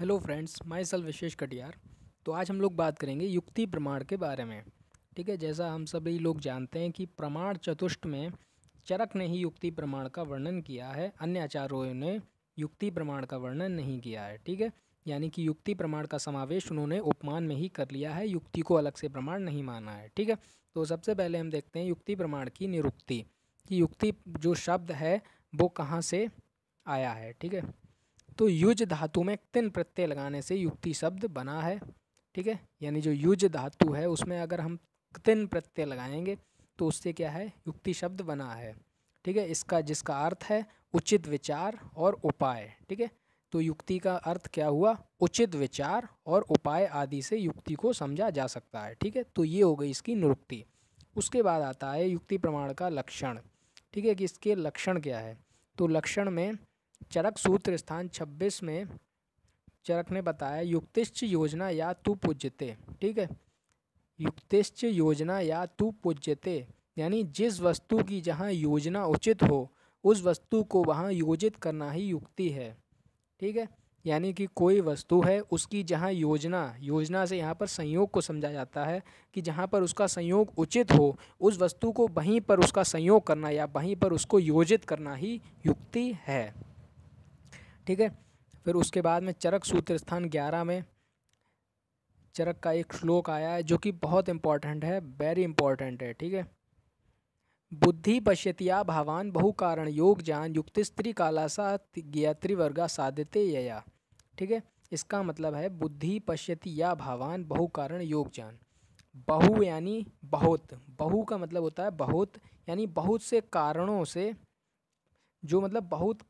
hello friends my सल विशेष कटियार तो आज हम लोग बात करेंगे युक्ति प्रमाण के बारे में ठीक है जैसा हम सभी लोग जानते हैं कि प्रमाण चतुष्ट में चरक ने ही युक्ति प्रमाण का वर्णन किया है अन्य आचार्यों ने युक्ति प्रमाण का वर्णन नहीं किया है ठीक है यानी कि युक्ति प्रमाण का समावेश उन्होंने उपमान में ही कर लिया है युक्ति को अलग से प्रमाण नहीं माना है ठीक है तो सबसे पहले हम देखते हैं युक्ति प्रमाण की निरुक्ति कि युक्ति जो शब्द है वो कहाँ से आया है ठीक है तो युज धातु में तिन प्रत्यय लगाने से युक्ति शब्द बना है ठीक है यानी जो युज धातु है उसमें अगर हम तिन प्रत्यय लगाएंगे तो उससे क्या है युक्ति शब्द बना है ठीक है इसका जिसका अर्थ है उचित विचार और उपाय ठीक है तो युक्ति का अर्थ क्या हुआ उचित विचार और उपाय आदि से युक्ति को समझा जा सकता है ठीक है तो ये हो गई इसकी निरुक्ति उसके बाद आता है युक्ति प्रमाण का लक्षण ठीक है कि इसके लक्षण क्या है तो लक्षण में चरक सूत्र स्थान छब्बीस में चरक ने बताया युक्तिश्च योजना या तू पूज्यते ठीक है युक्तिश्च योजना या तू पूज्यते यानी जिस वस्तु की जहाँ योजना उचित हो उस वस्तु को वहाँ योजित करना ही युक्ति है ठीक है यानी कि कोई वस्तु है उसकी जहाँ योजना योजना से यहाँ पर संयोग को समझा जाता है कि जहाँ पर उसका संयोग उचित हो उस वस्तु को वहीं पर उसका संयोग करना या वहीं पर उसको योजित करना ही युक्ति है ठीक है फिर उसके बाद में चरक सूत्र स्थान ग्यारह में चरक का एक श्लोक आया है जो कि बहुत इम्पॉर्टेंट है वेरी इंपॉर्टेंट है ठीक है बुद्धि पश्यतिया भावान बहु कारण योग जान युक्ति स्त्री कालासा वर्गा साधते यया ठीक है इसका मतलब है बुद्धि पश्यति या भावान बहु कारण योग ज्ञान बहु यानी बहुत बहु का मतलब होता है बहुत यानी बहुत से कारणों से जो मतलब बहुत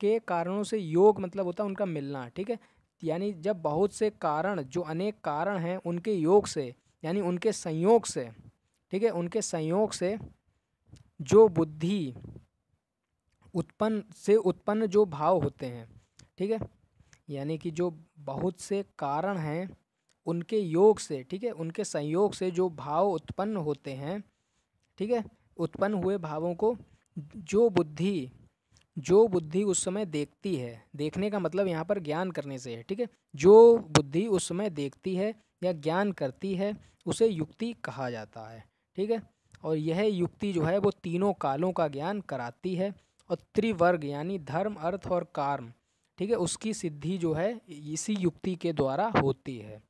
के कारणों से योग मतलब होता है उनका मिलना ठीक है यानी जब बहुत से कारण जो अनेक कारण हैं उनके योग से यानी उनके संयोग से ठीक है उनके संयोग से जो बुद्धि उत्पन्न से उत्पन्न जो भाव होते हैं ठीक है यानी कि जो बहुत से कारण हैं उनके योग से ठीक है उनके संयोग से जो भाव उत्पन्न होते हैं ठीक है उत्पन्न हुए भावों को जो बुद्धि जो बुद्धि उस समय देखती है देखने का मतलब यहाँ पर ज्ञान करने से है ठीक है जो बुद्धि उस समय देखती है या ज्ञान करती है उसे युक्ति कहा जाता है ठीक है और यह युक्ति जो है वो तीनों कालों का ज्ञान कराती है और त्रिवर्ग यानी धर्म अर्थ और कार्म ठीक है उसकी सिद्धि जो है इसी युक्ति के द्वारा होती है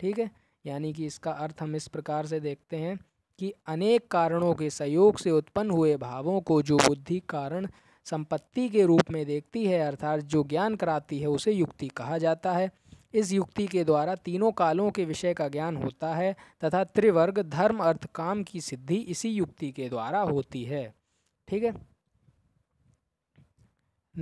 ठीक है यानी कि इसका अर्थ हम इस प्रकार से देखते हैं कि अनेक कारणों के सहयोग से उत्पन्न हुए भावों को जो बुद्धि कारण संपत्ति के रूप में देखती है अर्थात जो ज्ञान कराती है उसे युक्ति कहा जाता है इस युक्ति के द्वारा तीनों कालों के विषय का ज्ञान होता है तथा त्रिवर्ग धर्म अर्थ काम की सिद्धि इसी युक्ति के द्वारा होती है ठीक है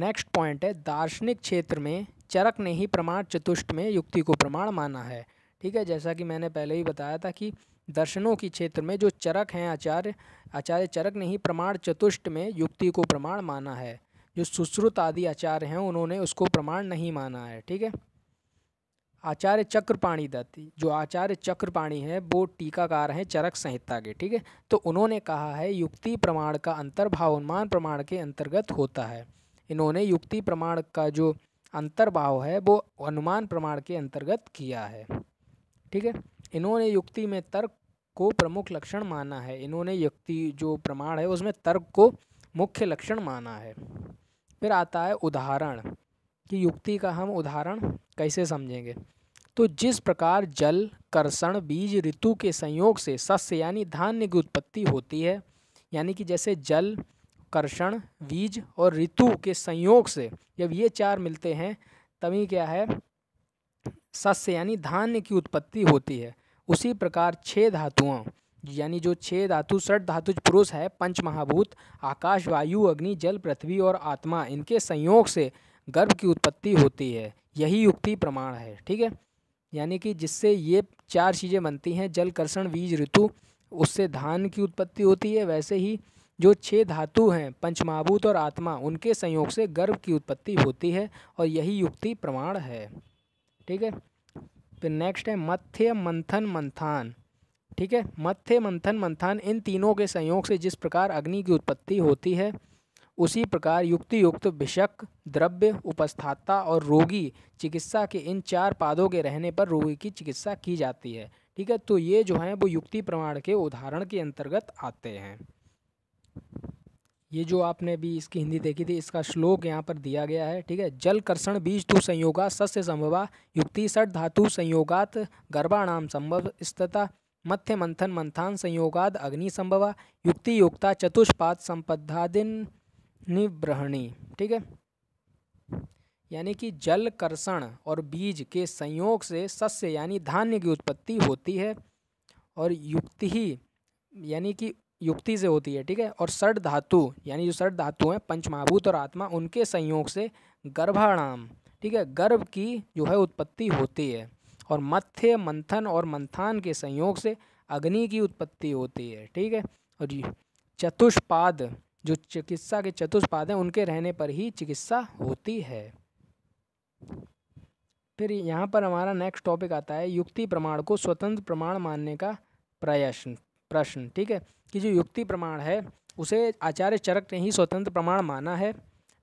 नेक्स्ट पॉइंट है दार्शनिक क्षेत्र में चरक ने ही प्रमाण चतुष्ट में युक्ति को प्रमाण माना है ठीक है जैसा कि मैंने पहले ही बताया था कि दर्शनों के क्षेत्र में जो चरक हैं आचार्य आचार्य चरक ने ही प्रमाण चतुष्ट में युक्ति को प्रमाण माना है जो सुश्रुत आदि आचार्य हैं उन्होंने उसको प्रमाण नहीं माना है ठीक है आचार्य चक्रपाणी दत्त जो आचार्य चक्रपाणी है वो टीकाकार हैं चरक संहिता के ठीक है तो उन्होंने कहा है युक्ति प्रमाण का अंतर भावोन्मान प्रमाण के अंतर्गत होता है इन्होंने युक्ति प्रमाण का जो अंतर्भाव है वो अनुमान प्रमाण के अंतर्गत किया है ठीक है इन्होंने युक्ति में तर्क को प्रमुख लक्षण माना है इन्होंने युक्ति जो प्रमाण है उसमें तर्क को मुख्य लक्षण माना है फिर आता है उदाहरण कि युक्ति का हम उदाहरण कैसे समझेंगे तो जिस प्रकार जल कर्षण बीज ऋतु के संयोग से सस्य यानी धान्य की उत्पत्ति होती है यानी कि जैसे जल कर्षण बीज और ऋतु के संयोग से जब ये चार मिलते हैं तभी क्या है सस्य यानी धान्य की उत्पत्ति होती है उसी प्रकार छः धातुओं यानी जो छः धातु षठ धातु पुरुष है पंच महाभूत आकाश वायु अग्नि जल पृथ्वी और आत्मा इनके संयोग से गर्भ की उत्पत्ति होती है यही युक्ति प्रमाण है ठीक है यानी कि जिससे ये चार चीज़ें बनती हैं जल कर्षण बीज ऋतु उससे धान की उत्पत्ति होती है वैसे ही जो छह धातु हैं पंचमहाभूत और आत्मा उनके संयोग से गर्भ की उत्पत्ति होती है और यही युक्ति प्रमाण है ठीक है फिर तो नेक्स्ट है मथ्य मंथन मंथान ठीक है मथ्य मंथन मंथान इन तीनों के संयोग से जिस प्रकार अग्नि की उत्पत्ति होती है उसी प्रकार युक्ति युक्त विषक द्रव्य उपस्थाता और रोगी चिकित्सा के इन चार पादों के रहने पर रोगी की चिकित्सा की जाती है ठीक है तो ये जो है वो युक्ति प्रमाण के उदाहरण के अंतर्गत आते हैं ये जो आपने अभी इसकी हिंदी देखी थी इसका श्लोक यहाँ पर दिया गया है ठीक है जल कर्षण बीज तु संयोगा सस्य संभवा युक्ति षट धातु संयोगात गर्भाणाम संभव स्थता मथ्य मंथन मंथान संयोगाद अग्नि संभवा युक्ति योगता चतुष्पात संपदादिन निब्रहणी ठीक है यानी कि जल कर्षण और बीज के संयोग से सस्य यानी धान्य की उत्पत्ति होती है और युक्ति ही यानी कि युक्ति से होती है ठीक है और षड धातु यानी जो षड धातु हैं पंचमहाभूत और आत्मा उनके संयोग से गर्भाणाम ठीक है गर्भ की जो है उत्पत्ति होती है और मथ्य मंथन और मंथान के संयोग से अग्नि की उत्पत्ति होती है ठीक है और चतुष्पाद जो चिकित्सा के चतुष्पाद हैं उनके रहने पर ही चिकित्सा होती है फिर यहाँ पर हमारा नेक्स्ट टॉपिक आता है युक्ति प्रमाण को स्वतंत्र प्रमाण मानने का प्रयत्न प्रश्न ठीक है कि जो युक्ति प्रमाण है उसे आचार्य चरक ने ही स्वतंत्र प्रमाण माना है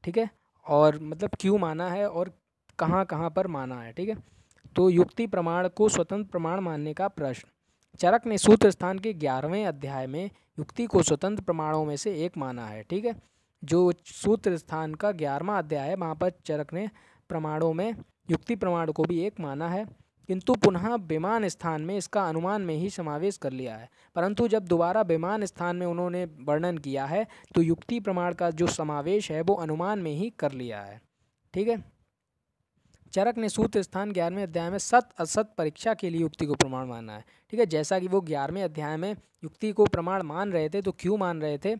ठीक है और मतलब क्यों माना है और कहाँ कहाँ पर माना है ठीक है तो युक्ति प्रमाण को स्वतंत्र प्रमाण मानने का प्रश्न चरक ने सूत्र स्थान के ग्यारहवें अध्याय में युक्ति को स्वतंत्र प्रमाणों में से एक माना है ठीक है जो सूत्र स्थान का ग्यारहवा अध्याय है वहाँ पर चरक ने प्रमाणों में युक्ति प्रमाण को भी एक माना है किंतु पुनः विमान स्थान में इसका अनुमान में ही समावेश कर लिया है परंतु जब दोबारा विमान स्थान में उन्होंने वर्णन किया है तो युक्ति प्रमाण का जो समावेश है वो अनुमान में ही कर लिया है ठीक है चरक ने सूत्र स्थान ग्यारहवें अध्याय में सत असत परीक्षा के लिए युक्ति को प्रमाण माना है ठीक है जैसा कि वो ग्यारहवें अध्याय में युक्ति को प्रमाण मान रहे थे तो क्यों मान रहे थे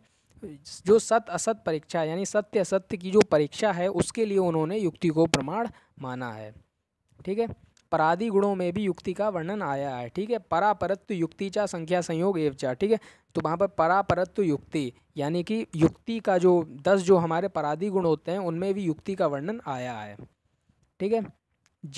जो सत असत परीक्षा यानी सत्य असत्य की जो परीक्षा है उसके लिए उन्होंने युक्ति को प्रमाण माना है ठीक है परादि गुणों में भी युक्ति का वर्णन आया है ठीक है परापरत्व युक्ति चा संख्या संयोग एवचा ठीक है तो वहाँ पर परापरत्व युक्ति यानी कि युक्ति का जो दस जो हमारे परादि गुण होते हैं उनमें भी युक्ति का वर्णन आया है ठीक है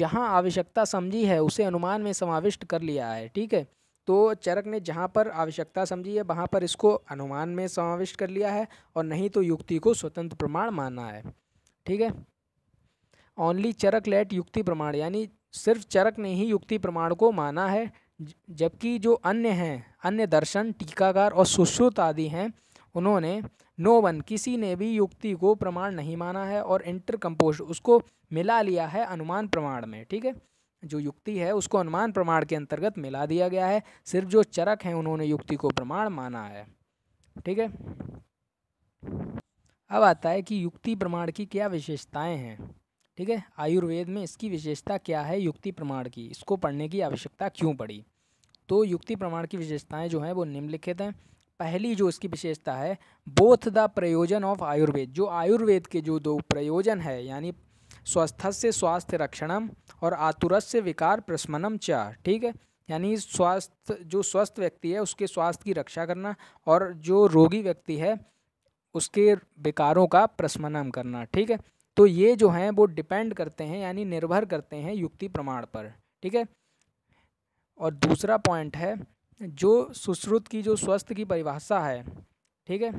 जहाँ आवश्यकता समझी है उसे अनुमान में समाविष्ट कर लिया है ठीक है तो चरक ने जहाँ पर आवश्यकता समझी है वहाँ पर इसको अनुमान में समाविष्ट कर लिया है और नहीं तो युक्ति को स्वतंत्र प्रमाण माना है ठीक है ओनली चरक लेट युक्ति प्रमाण यानी सिर्फ चरक ने ही युक्ति प्रमाण को माना है जबकि जो अन्य हैं अन्य दर्शन टीकाकार और सुश्रुत आदि हैं उन्होंने नो वन किसी ने भी युक्ति को प्रमाण नहीं माना है और इंटर उसको मिला लिया है अनुमान प्रमाण में ठीक है जो युक्ति है उसको अनुमान प्रमाण के अंतर्गत मिला दिया गया है सिर्फ जो चरक हैं उन्होंने युक्ति को प्रमाण माना है ठीक है अब आता है कि युक्ति प्रमाण की क्या विशेषताएं हैं ठीक है आयुर्वेद में इसकी विशेषता क्या है युक्ति प्रमाण की इसको पढ़ने की आवश्यकता क्यों पड़ी तो युक्ति प्रमाण की विशेषताएं जो हैं वो निम्नलिखित हैं पहली जो इसकी विशेषता है बोथ द प्रयोजन ऑफ आयुर्वेद जो आयुर्वेद के जो दो प्रयोजन है यानी स्वस्थ से स्वास्थ्य रक्षणम और आतुरस से विकार प्रशमनम चा ठीक है यानी स्वास्थ्य जो स्वस्थ व्यक्ति है उसके स्वास्थ्य की रक्षा करना और जो रोगी व्यक्ति है उसके विकारों का प्रशमनम करना ठीक है तो ये जो हैं वो डिपेंड करते हैं यानी निर्भर करते हैं युक्ति प्रमाण पर ठीक है और दूसरा पॉइंट है जो सुश्रुत की जो स्वस्थ की परिभाषा है ठीक है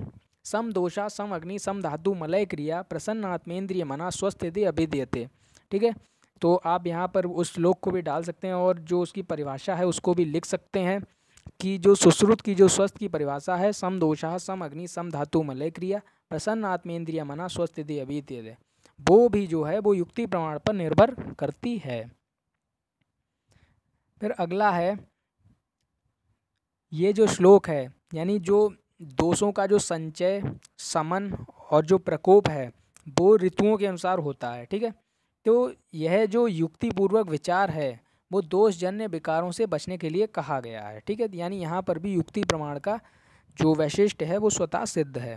सम दोषा सम अग्नि सम धातु मलय क्रिया प्रसन्न आत्मेंद्रिय मना स्वस्थ यदि अभिधीयते ठीक है तो आप यहाँ पर उस श्लोक को भी डाल सकते हैं और जो उसकी परिभाषा है उसको भी लिख सकते हैं कि जो सुश्रुत की जो स्वस्थ की परिभाषा है सम दोषा सम अग्नि सम धातु मलय क्रिया प्रसन्न आत्मेंद्रिय मना स्वस्थ यदि अभिधीयते वो भी जो है वो युक्ति प्रमाण पर निर्भर करती है फिर अगला है ये जो श्लोक है यानी जो दोषों का जो संचय समन और जो प्रकोप है वो ऋतुओं के अनुसार होता है ठीक है तो यह जो युक्तिपूर्वक विचार है वो दोषजन्य विकारों से बचने के लिए कहा गया है ठीक है यानी यहाँ पर भी युक्ति प्रमाण का जो वैशिष्ट है वो स्वतः सिद्ध है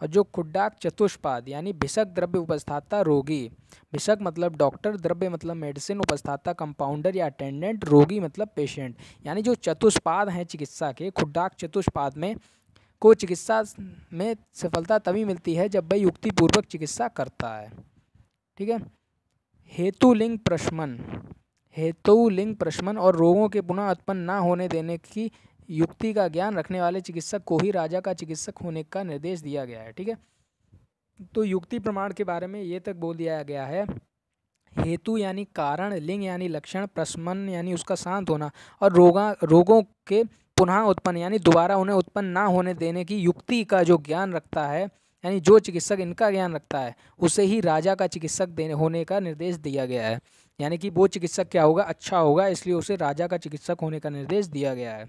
और जो खुड्डाक चतुष्पाद यानी भिषक द्रव्य उपस्थाता रोगी भिषक मतलब डॉक्टर द्रव्य मतलब मेडिसिन उपस्थाता कंपाउंडर या अटेंडेंट रोगी मतलब पेशेंट यानी जो चतुष्पाद हैं चिकित्सा के खुड्डाक चतुष्पाद में को चिकित्सा में सफलता तभी मिलती है जब वह युक्तिपूर्वक चिकित्सा करता है ठीक है हेतुलिंग प्रशमन हेतुलिंग प्रशमन और रोगों के पुनः उत्पन्न ना होने देने की युक्ति का ज्ञान रखने वाले चिकित्सक को ही राजा का चिकित्सक होने का निर्देश दिया गया है ठीक है तो युक्ति प्रमाण के बारे में ये तक बोल दिया गया है हेतु यानी कारण लिंग यानी लक्षण प्रसमन यानी उसका शांत होना और रोगा रोगों के पुनः उत्पन्न यानी दोबारा उन्हें उत्पन्न ना होने देने की युक्ति का जो ज्ञान रखता है यानी जो चिकित्सक इनका ज्ञान रखता है उसे ही राजा का चिकित्सक देने होने का निर्देश दिया गया है यानी कि वो चिकित्सक क्या होगा अच्छा होगा इसलिए उसे राजा का चिकित्सक होने का निर्देश दिया गया है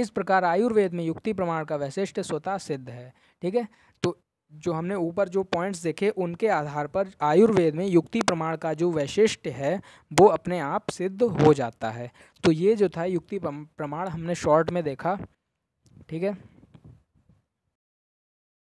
इस प्रकार आयुर्वेद में युक्ति प्रमाण का वैशिष्ट स्वतः सिद्ध है ठीक है तो जो हमने ऊपर जो पॉइंट्स देखे उनके आधार पर आयुर्वेद में युक्ति प्रमाण का जो वैशिष्ट है वो अपने आप सिद्ध हो जाता है तो ये जो था युक्ति प्रमाण हमने शॉर्ट में देखा ठीक है